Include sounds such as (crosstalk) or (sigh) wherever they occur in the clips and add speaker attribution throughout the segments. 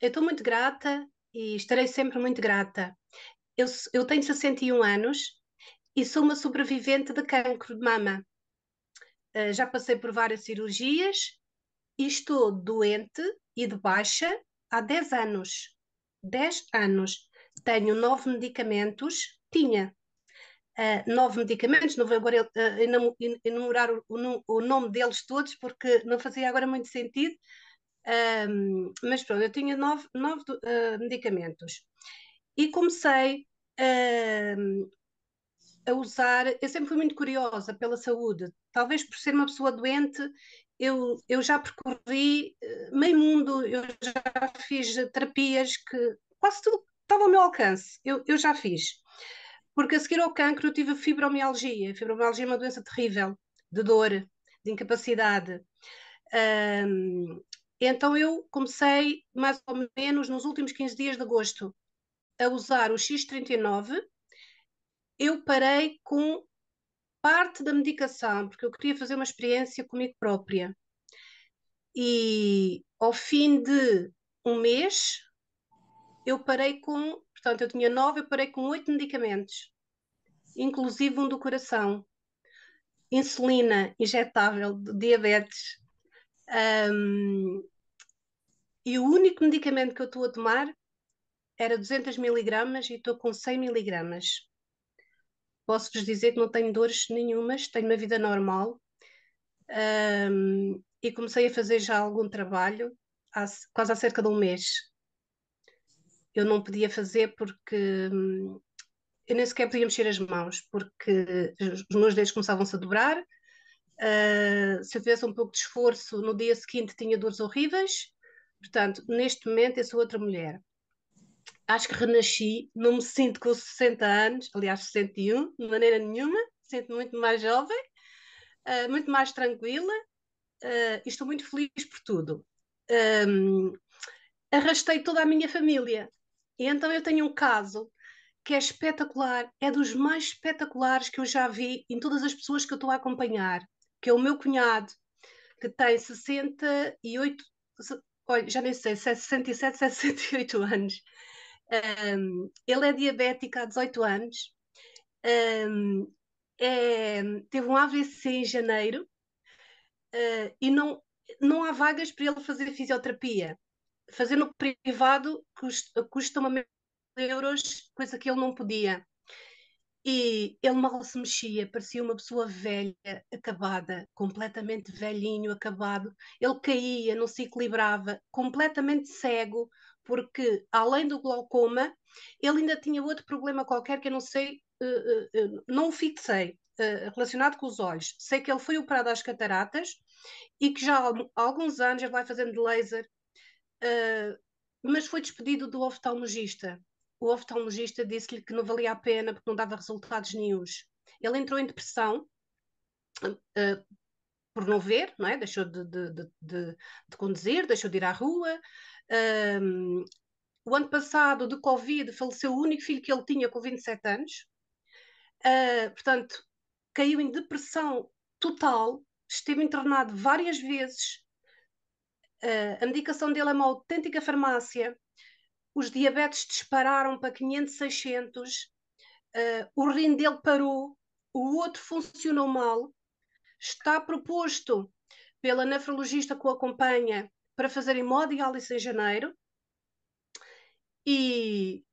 Speaker 1: Eu estou muito grata e estarei sempre muito grata. Eu, eu tenho 61 anos e sou uma sobrevivente de cancro de mama. Uh, já passei por várias cirurgias e estou doente e de baixa há 10 anos. 10 anos. Tenho nove medicamentos, tinha uh, nove medicamentos, não vou agora uh, enumerar o, o, o nome deles todos porque não fazia agora muito sentido, um, mas pronto, eu tinha nove, nove uh, medicamentos e comecei uh, a usar. Eu sempre fui muito curiosa pela saúde, talvez por ser uma pessoa doente. Eu, eu já percorri ah, meio mundo, eu já fiz terapias que quase tudo estava ao meu alcance, eu, eu já fiz. Porque a seguir ao cancro eu tive fibromialgia. fibromialgia é uma doença terrível, de dor, de incapacidade. Um, então eu comecei, mais ou menos, nos últimos 15 dias de agosto, a usar o X39. Eu parei com parte da medicação, porque eu queria fazer uma experiência comigo própria. E ao fim de um mês, eu parei com, portanto, eu tinha nove, eu parei com oito medicamentos, inclusive um do coração, insulina injetável, diabetes. Um, e o único medicamento que eu estou a tomar era 200 miligramas e estou com 100 miligramas. Posso-vos dizer que não tenho dores nenhumas, tenho uma vida normal. Um, e comecei a fazer já algum trabalho há, quase há cerca de um mês. Eu não podia fazer porque eu nem sequer podia mexer as mãos, porque os meus dedos começavam-se a dobrar. Uh, se eu fizesse um pouco de esforço, no dia seguinte tinha dores horríveis Portanto, neste momento eu sou outra mulher. Acho que renasci, não me sinto com 60 anos, aliás, 61, de maneira nenhuma, sinto muito mais jovem, uh, muito mais tranquila uh, e estou muito feliz por tudo. Um, arrastei toda a minha família. E então eu tenho um caso que é espetacular, é dos mais espetaculares que eu já vi em todas as pessoas que eu estou a acompanhar, que é o meu cunhado, que tem 68, olha, já nem sei, 67, 68 é é (laughs) anos. Um, ele é diabético há 18 anos. Um, é, teve um AVC em janeiro uh, e não, não há vagas para ele fazer fisioterapia. Fazer no privado custa, custa uma mil euros, coisa que ele não podia. E ele mal se mexia, parecia uma pessoa velha, acabada, completamente velhinho, acabado. Ele caía, não se equilibrava, completamente cego, porque além do glaucoma, ele ainda tinha outro problema qualquer que eu não sei, eh, eh, eh, não o fixei, relacionado com os olhos. Sei que ele foi operado às cataratas e que já há alguns anos ele vai fazendo laser, mas foi despedido do oftalmologista o oftalmologista disse-lhe que não valia a pena porque não dava resultados nenhums. Ele entrou em depressão uh, por não ver, não é? deixou de, de, de, de, conduzir, deixou de ir à rua. o ano passado, de Covid, faleceu o único filho que ele tinha com 27 anos. Uh, portanto, caiu em depressão total, esteve internado várias vezes. Uh, a medicação dele é uma autêntica farmácia os diabetes dispararam para 500, 600, uh, o rim dele parou, o outro funcionou mal. Está proposto pela nefrologista que o acompanha para fazer hemodiálise em janeiro e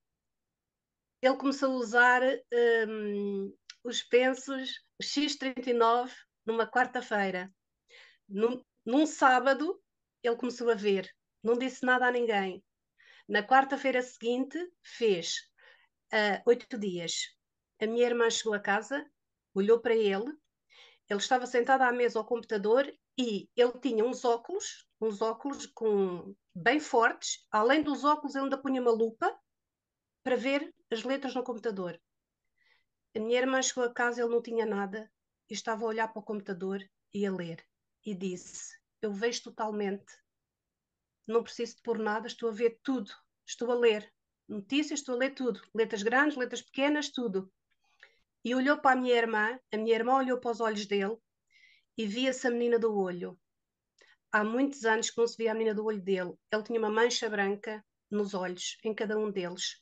Speaker 1: ele começou a usar um, ehm, os pensos X39 numa quarta-feira. Num, num sábado, ele começou a ver, não disse nada a ninguém. Na quarta-feira seguinte, fez ah, oito dias. A minha irmã chegou a casa, olhou para ele, ele estava sentado à mesa ao computador e ele tinha uns óculos, uns óculos com bem fortes. Além dos óculos, ele ainda punha uma lupa para ver as letras no computador. A minha irmã chegou a casa, ele não tinha nada, e estava a olhar para o computador e a ler. E disse: Eu vejo totalmente, não preciso de pôr nada, estou a ver tudo, estou a ler notícias, estou a ler tudo, letras grandes, letras pequenas, tudo. E olhou para a minha irmã, a minha irmã olhou para os olhos dele e via-se a menina do olho. Há muitos anos que não se via a menina do olho dele. Ele tinha uma mancha branca nos olhos, em cada um deles.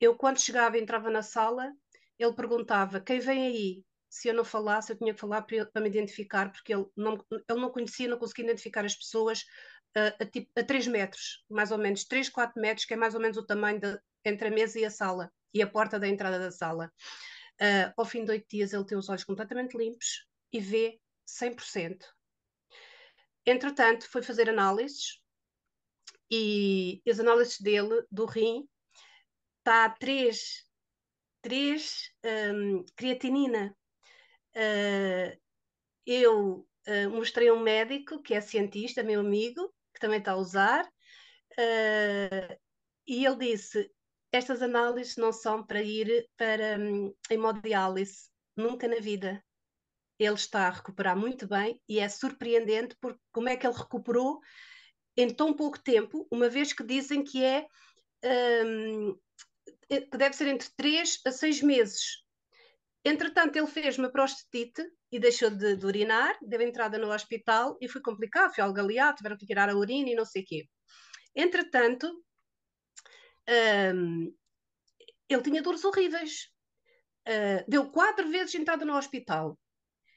Speaker 1: Eu, quando chegava e entrava na sala, ele perguntava: Quem vem aí? Se eu não falasse, eu tinha que falar para, para me identificar, porque ele não, ele não conhecia, não conseguia identificar as pessoas, a, tipo, a 3 metros, mais ou menos 3, 4 metros, que é mais ou menos o tamanho de, entre a mesa e a sala, e a porta da entrada da sala. Uh, ao fim de 8 dias ele tem os olhos completamente limpos e vê 100%. Entretanto, foi fazer análises e as análises dele, do rim, está 3, 3 um, creatinina. Uh, eu uh, mostrei a um médico que é cientista, meu amigo, que também está a usar, uh, e ele disse: estas análises não são para ir para um, hemodiálise, nunca na vida. Ele está a recuperar muito bem e é surpreendente porque como é que ele recuperou em tão pouco tempo, uma vez que dizem que é um, que deve ser entre 3 a 6 meses Entretanto, ele fez uma prostatite e deixou de, de, urinar, deu entrada no hospital e foi complicado, foi ao galeado, tiveram que tirar a urina e não sei o quê. Entretanto, um, ele tinha dores horríveis. Uh, deu quatro vezes entrada no hospital.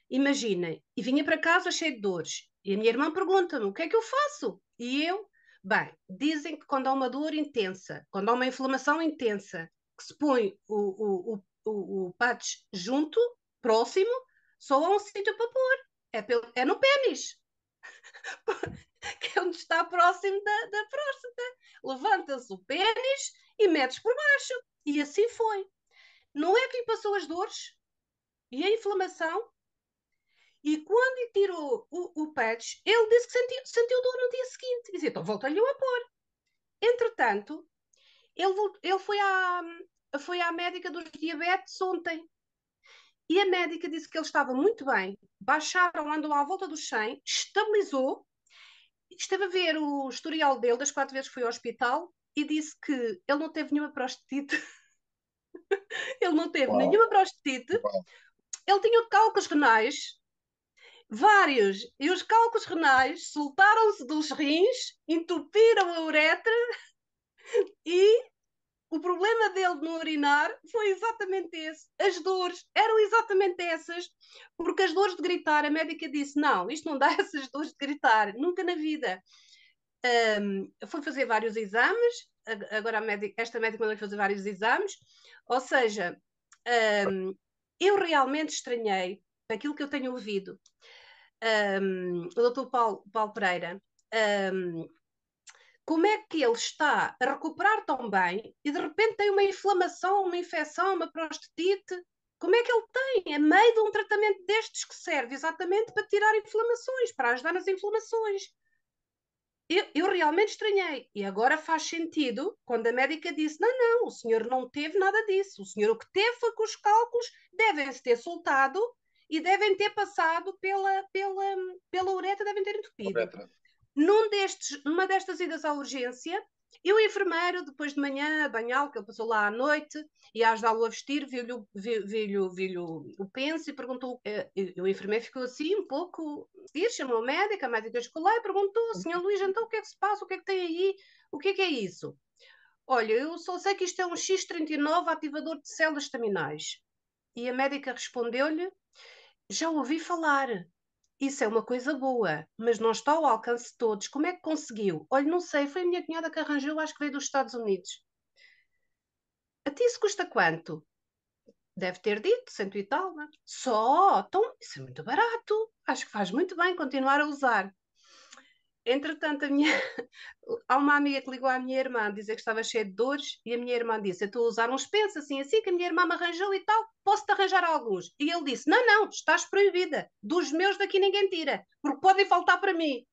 Speaker 1: Imaginem, e vinha para casa cheio de dores. E a minha irmã pergunta-me: o que é que eu faço? E eu, bem, dizem que quando há uma dor intensa, quando há uma inflamação intensa, que se põe o, o o, o patch junto, próximo, só há um sítio para pôr. É, pelo, é no pênis. (laughs) que é onde está próximo da, da próstata. Levanta-se o pênis e metes por baixo. E assim foi. Não é que lhe passou as dores e a inflamação. E quando lhe tirou o, o patch, ele disse que sentiu, sentiu dor no dia seguinte. E disse, então volta-lhe a pôr. Entretanto, ele, ele foi à, foi à médica dos diabetes ontem. E a médica disse que ele estava muito bem, baixaram, andou à volta do 100, estabilizou, esteve a ver o historial dele das quatro vezes que foi ao hospital e disse que ele não teve nenhuma prostatite, (laughs) ele não teve Uau. nenhuma prostatite, Ele tinha cálculos renais, vários, e os cálculos renais soltaram-se dos rins, entupiram a uretra (laughs) e o problema dele no urinar foi exatamente esse. As dores eram exatamente essas, porque as dores de gritar, a médica disse: não, isto não dá (laughs) essas dores de gritar, nunca na vida. Um, foi fazer vários exames, agora médica, esta médica mandou fazer vários exames, ou seja, um, eu realmente estranhei aquilo que eu tenho ouvido. Um, o doutor Paulo, Paulo Pereira, um, como é que ele está a recuperar tão bem e de repente tem uma inflamação, uma infecção, uma prostatite? Como é que ele tem? É meio de um tratamento destes que serve exatamente para tirar inflamações, para ajudar nas inflamações. Eu, eu realmente estranhei. E agora faz sentido quando a médica disse: não, não, o senhor não teve nada disso. O senhor o que teve foi que os cálculos devem se ter soltado e devem ter passado pela, pela, pela ureta, devem ter entupido. Uretra. Num destes, numa destas idas à urgência, eu, enfermeiro, depois de manhã, a banhá-lo, que ele passou lá à noite, e a ajudá-lo a vestir, viu-lhe vi, vi, vi, vi o penso e perguntou. Eh, e o enfermeiro ficou assim, um pouco. chamou a médica, a médica chegou lá e perguntou: Senhor Luís, então o que é que se passa? O que é que tem aí? O que é que é isso? Olha, eu só sei que isto é um X39 ativador de células staminais. E a médica respondeu-lhe: Já ouvi falar, isso é uma coisa boa, mas não está ao alcance de todos. Como é que conseguiu? Olha, não sei, foi a minha cunhada que arranjou, acho que veio dos Estados Unidos. A ti isso custa quanto? Deve ter dito, cento e tal, não é? Só? Então, isso é muito barato. Acho que faz muito bem continuar a usar. Entretanto, minha... (laughs) há uma amiga que ligou à minha irmã a dizer que estava cheia de dores e a minha irmã disse: Eu estou a usar uns pensos assim, assim, que a minha irmã me arranjou e tal, posso-te arranjar alguns? E ele disse: Não, não, estás proibida, dos meus daqui ninguém tira, porque podem faltar para mim.